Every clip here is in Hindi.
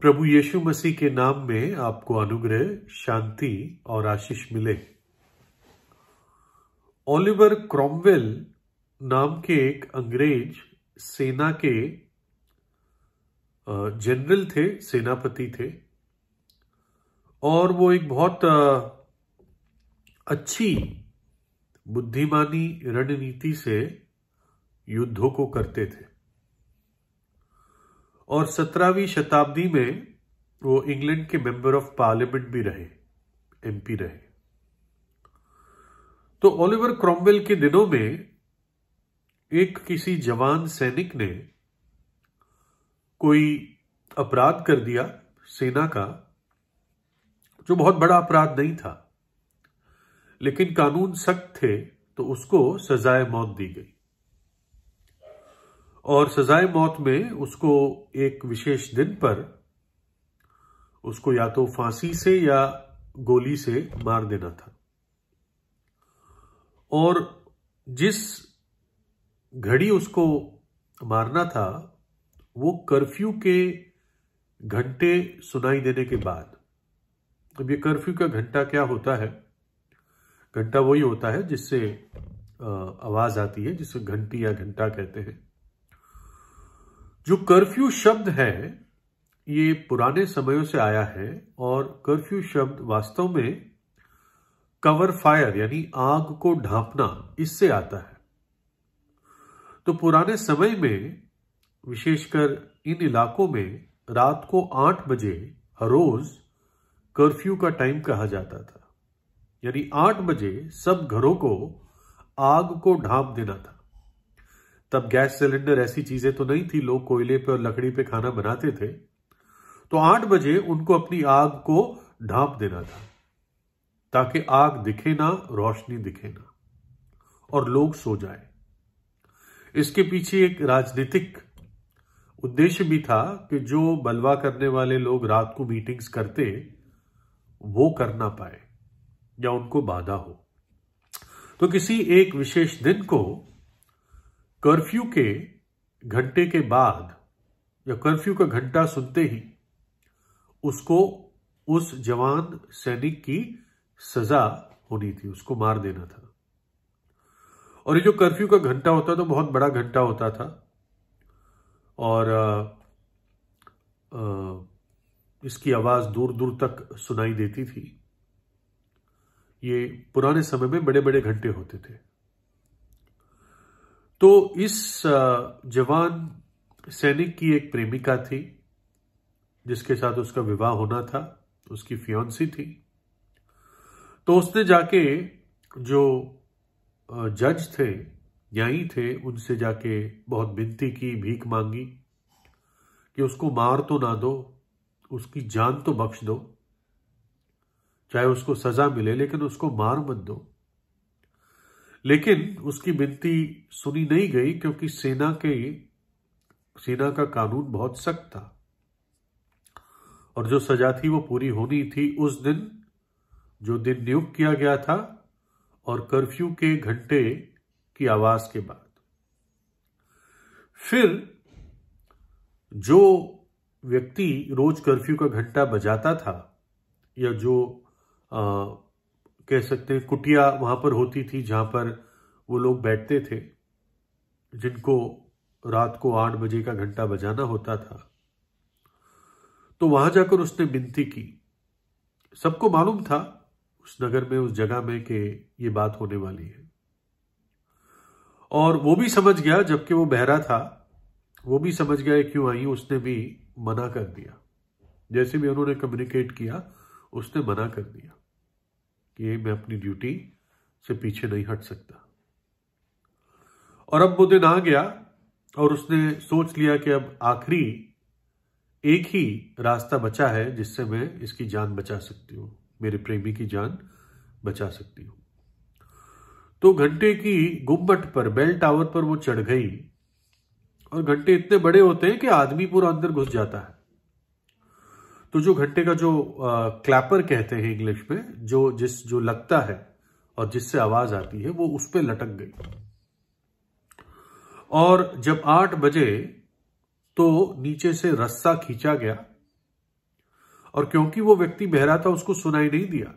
प्रभु यीशु मसीह के नाम में आपको अनुग्रह शांति और आशीष मिले ओलिवर क्रॉमवेल नाम के एक अंग्रेज सेना के जनरल थे सेनापति थे और वो एक बहुत अच्छी बुद्धिमानी रणनीति से युद्धों को करते थे और सत्रहवीं शताब्दी में वो इंग्लैंड के मेंबर ऑफ पार्लियामेंट भी रहे एमपी रहे तो ओलिवर क्रॉमवेल के दिनों में एक किसी जवान सैनिक ने कोई अपराध कर दिया सेना का जो बहुत बड़ा अपराध नहीं था लेकिन कानून सख्त थे तो उसको सजाए मौत दी गई और सजाए मौत में उसको एक विशेष दिन पर उसको या तो फांसी से या गोली से मार देना था और जिस घड़ी उसको मारना था वो कर्फ्यू के घंटे सुनाई देने के बाद अब ये कर्फ्यू का घंटा क्या होता है घंटा वही होता है जिससे आवाज़ आती है जिसे घंटी या घंटा कहते हैं जो कर्फ्यू शब्द है ये पुराने समयों से आया है और कर्फ्यू शब्द वास्तव में कवर फायर यानी आग को ढांपना इससे आता है तो पुराने समय में विशेषकर इन इलाकों में रात को आठ बजे रोज कर्फ्यू का टाइम कहा जाता था यानी आठ बजे सब घरों को आग को ढांप देना था तब गैस सिलेंडर ऐसी चीजें तो नहीं थी लोग कोयले पे और लकड़ी पे खाना बनाते थे तो आठ बजे उनको अपनी आग को ढांप देना था ताकि आग दिखे ना रोशनी दिखे ना और लोग सो जाए इसके पीछे एक राजनीतिक उद्देश्य भी था कि जो बलवा करने वाले लोग रात को मीटिंग्स करते वो कर ना पाए या उनको बाधा हो तो किसी एक विशेष दिन को कर्फ्यू के घंटे के बाद या कर्फ्यू का घंटा सुनते ही उसको उस जवान सैनिक की सजा होनी थी उसको मार देना था और ये जो कर्फ्यू का घंटा होता था बहुत बड़ा घंटा होता था और आ, आ, इसकी आवाज दूर दूर तक सुनाई देती थी ये पुराने समय में बड़े बड़े घंटे होते थे तो इस जवान सैनिक की एक प्रेमिका थी जिसके साथ उसका विवाह होना था उसकी फियोन्सी थी तो उसने जाके जो जज थे न्यायी थे उनसे जाके बहुत विनती की भीख मांगी कि उसको मार तो ना दो उसकी जान तो बख्श दो चाहे उसको सजा मिले लेकिन उसको मार मत दो लेकिन उसकी विनती सुनी नहीं गई क्योंकि सेना के सेना का कानून बहुत सख्त था और जो सजा थी वो पूरी होनी थी उस दिन जो दिन नियुक्त किया गया था और कर्फ्यू के घंटे की आवाज के बाद फिर जो व्यक्ति रोज कर्फ्यू का घंटा बजाता था या जो आ, कह सकते हैं कुटिया वहां पर होती थी जहां पर वो लोग बैठते थे जिनको रात को आठ बजे का घंटा बजाना होता था तो वहां जाकर उसने विनती की सबको मालूम था उस नगर में उस जगह में कि ये बात होने वाली है और वो भी समझ गया जबकि वो बहरा था वो भी समझ गया क्यों आई उसने भी मना कर दिया जैसे भी उन्होंने कम्युनिकेट किया उसने मना कर दिया कि मैं अपनी ड्यूटी से पीछे नहीं हट सकता और अब वो दिन आ गया और उसने सोच लिया कि अब आखिरी एक ही रास्ता बचा है जिससे मैं इसकी जान बचा सकती हूं मेरे प्रेमी की जान बचा सकती हूं तो घंटे की गुम्बट पर बेल टावर पर वो चढ़ गई और घंटे इतने बड़े होते हैं कि आदमी पूरा अंदर घुस जाता है तो जो घंटे का जो क्लैपर कहते हैं इंग्लिश में जो जिस जो लगता है और जिससे आवाज आती है वो उस पर लटक गई और जब आठ बजे तो नीचे से रस्सा खींचा गया और क्योंकि वो व्यक्ति बहरा था उसको सुनाई नहीं दिया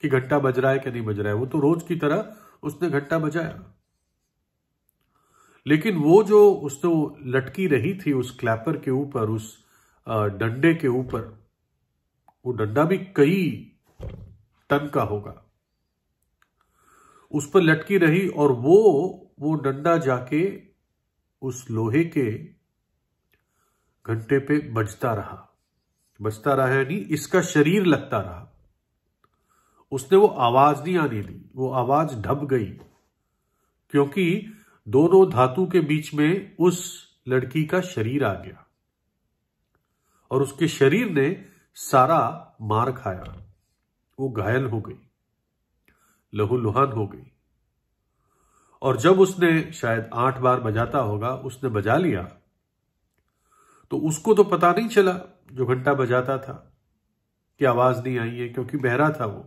कि घंटा बज रहा है कि नहीं बज रहा है वो तो रोज की तरह उसने घंटा बजाया लेकिन वो जो उसने लटकी रही थी उस क्लैपर के ऊपर उस डंडे के ऊपर वो डंडा भी कई टन का होगा उस पर लटकी रही और वो वो डंडा जाके उस लोहे के घंटे पे बजता रहा बजता रहा यानी इसका शरीर लगता रहा उसने वो आवाज नहीं आने दी वो आवाज ढप गई क्योंकि दोनों धातु के बीच में उस लड़की का शरीर आ गया और उसके शरीर ने सारा मार खाया वो घायल हो गई लहूलुहान हो गई और जब उसने शायद आठ बार बजाता होगा उसने बजा लिया तो उसको तो पता नहीं चला जो घंटा बजाता था कि आवाज नहीं आई है क्योंकि बहरा था वो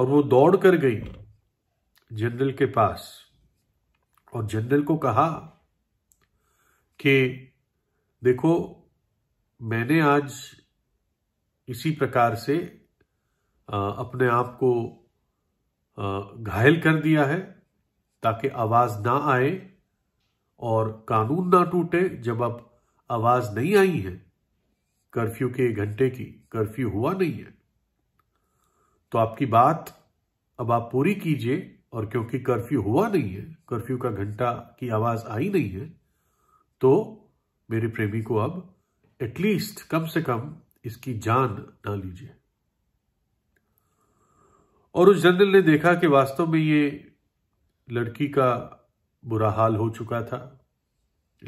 और वो दौड़ कर गई जनरल के पास और जनरल को कहा कि देखो मैंने आज इसी प्रकार से अपने आप को घायल कर दिया है ताकि आवाज़ ना आए और कानून ना टूटे जब अब आवाज़ नहीं आई है कर्फ्यू के घंटे की कर्फ्यू हुआ नहीं है तो आपकी बात अब आप पूरी कीजिए और क्योंकि कर्फ्यू हुआ नहीं है कर्फ्यू का घंटा की आवाज़ आई नहीं है तो मेरे प्रेमी को अब एटलीस्ट कम से कम इसकी जान ना लीजिए और उस जनरल ने देखा कि वास्तव में ये लड़की का बुरा हाल हो चुका था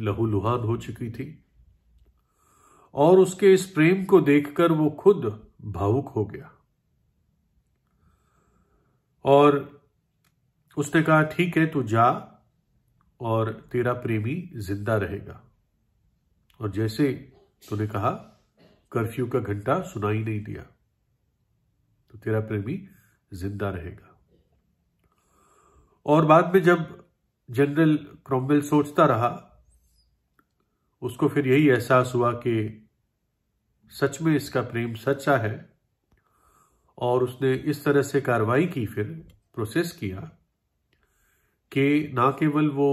लहू लुहान हो चुकी थी और उसके इस प्रेम को देखकर वो खुद भावुक हो गया और उसने कहा ठीक है तू जा और तेरा प्रेमी जिंदा रहेगा और जैसे तूने कहा कर्फ्यू का घंटा सुनाई नहीं दिया तो तेरा प्रेमी जिंदा रहेगा और बाद में जब जनरल क्रॉमवेल सोचता रहा उसको फिर यही एहसास हुआ कि सच में इसका प्रेम सच्चा है और उसने इस तरह से कार्रवाई की फिर प्रोसेस किया कि ना केवल वो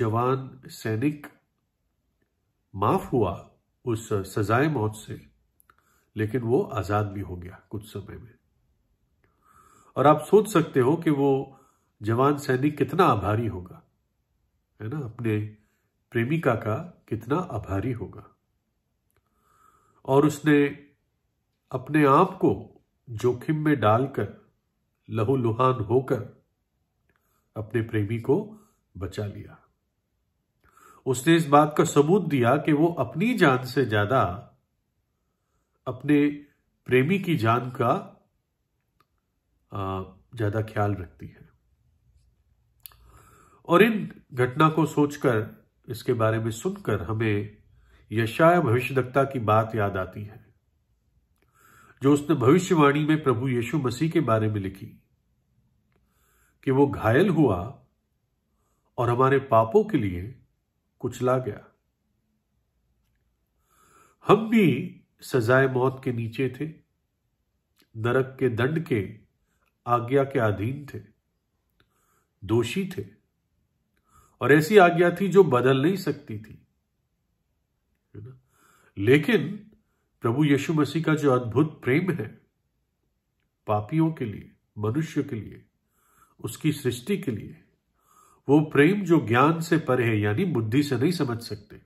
जवान सैनिक माफ हुआ उस सजाए मौत से लेकिन वो आज़ाद भी हो गया कुछ समय में और आप सोच सकते हो कि वो जवान सैनिक कितना आभारी होगा है ना अपने प्रेमिका का कितना आभारी होगा और उसने अपने आप को जोखिम में डालकर लहूलुहान होकर अपने प्रेमी को बचा लिया उसने इस बात का सबूत दिया कि वो अपनी जान से ज्यादा अपने प्रेमी की जान का ज्यादा ख्याल रखती है और इन घटना को सोचकर इसके बारे में सुनकर हमें भविष्य भविष्यदत्ता की बात याद आती है जो उसने भविष्यवाणी में प्रभु यीशु मसीह के बारे में लिखी कि वो घायल हुआ और हमारे पापों के लिए कुचला गया हम भी सजाए मौत के नीचे थे नरक के दंड के आज्ञा के अधीन थे दोषी थे और ऐसी आज्ञा थी जो बदल नहीं सकती थी लेकिन प्रभु यीशु मसीह का जो अद्भुत प्रेम है पापियों के लिए मनुष्य के लिए उसकी सृष्टि के लिए वो प्रेम जो ज्ञान से परे है यानी बुद्धि से नहीं समझ सकते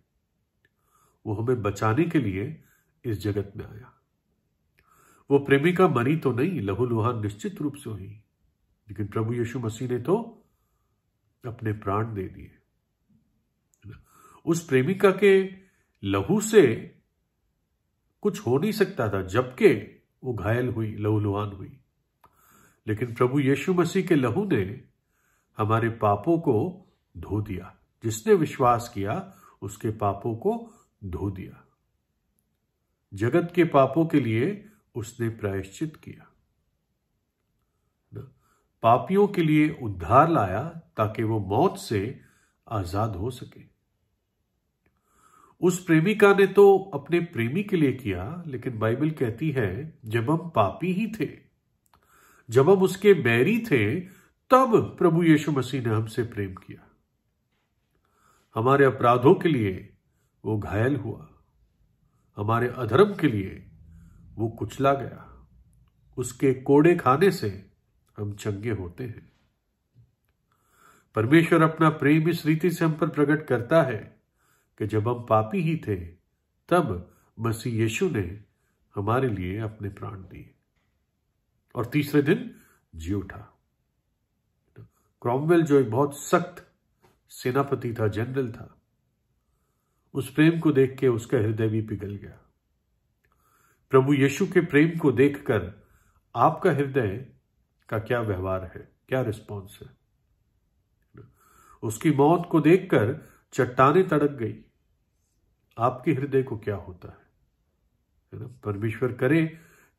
वो हमें बचाने के लिए इस जगत में आया वो प्रेमिका मरी तो नहीं लुहान निश्चित रूप से हुई लेकिन प्रभु यीशु मसीह ने तो अपने प्राण दे दिए उस प्रेमिका के लहू से कुछ हो नहीं सकता था जबकि वो घायल हुई लुहान हुई लेकिन प्रभु यीशु मसीह के लहू ने हमारे पापों को धो दिया जिसने विश्वास किया उसके पापों को धो दिया जगत के पापों के लिए उसने प्रायश्चित किया पापियों के लिए उद्धार लाया ताकि वो मौत से आजाद हो सके उस प्रेमिका ने तो अपने प्रेमी के लिए किया लेकिन बाइबल कहती है जब हम पापी ही थे जब हम उसके बैरी थे तब प्रभु यीशु मसीह ने हमसे प्रेम किया हमारे अपराधों के लिए वो घायल हुआ हमारे अधर्म के लिए वो कुचला गया उसके कोड़े खाने से हम चंगे होते हैं परमेश्वर अपना प्रेम इस रीति से हम पर प्रकट करता है कि जब हम पापी ही थे तब मसीह यीशु ने हमारे लिए अपने प्राण दिए और तीसरे दिन जी उठा क्रॉमवेल जो एक बहुत सख्त सेनापति था जनरल था उस प्रेम को देख के उसका हृदय भी पिघल गया प्रभु यीशु के प्रेम को देखकर आपका हृदय का क्या व्यवहार है क्या रिस्पॉन्स है उसकी मौत को देखकर चट्टाने तड़क गई आपके हृदय को क्या होता है ना परमेश्वर करे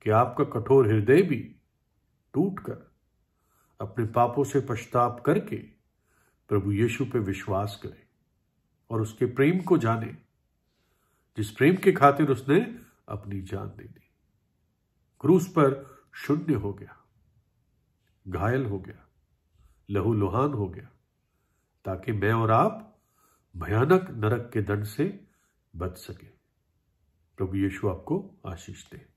कि आपका कठोर हृदय भी टूटकर अपने पापों से पश्चाताप करके प्रभु यीशु पर विश्वास करें और उसके प्रेम को जाने जिस प्रेम के खातिर उसने अपनी जान दे दी क्रूस पर शून्य हो गया घायल हो गया लहू लुहान हो गया ताकि मैं और आप भयानक नरक के दंड से बच सके प्रभु यीशु आपको आशीष दें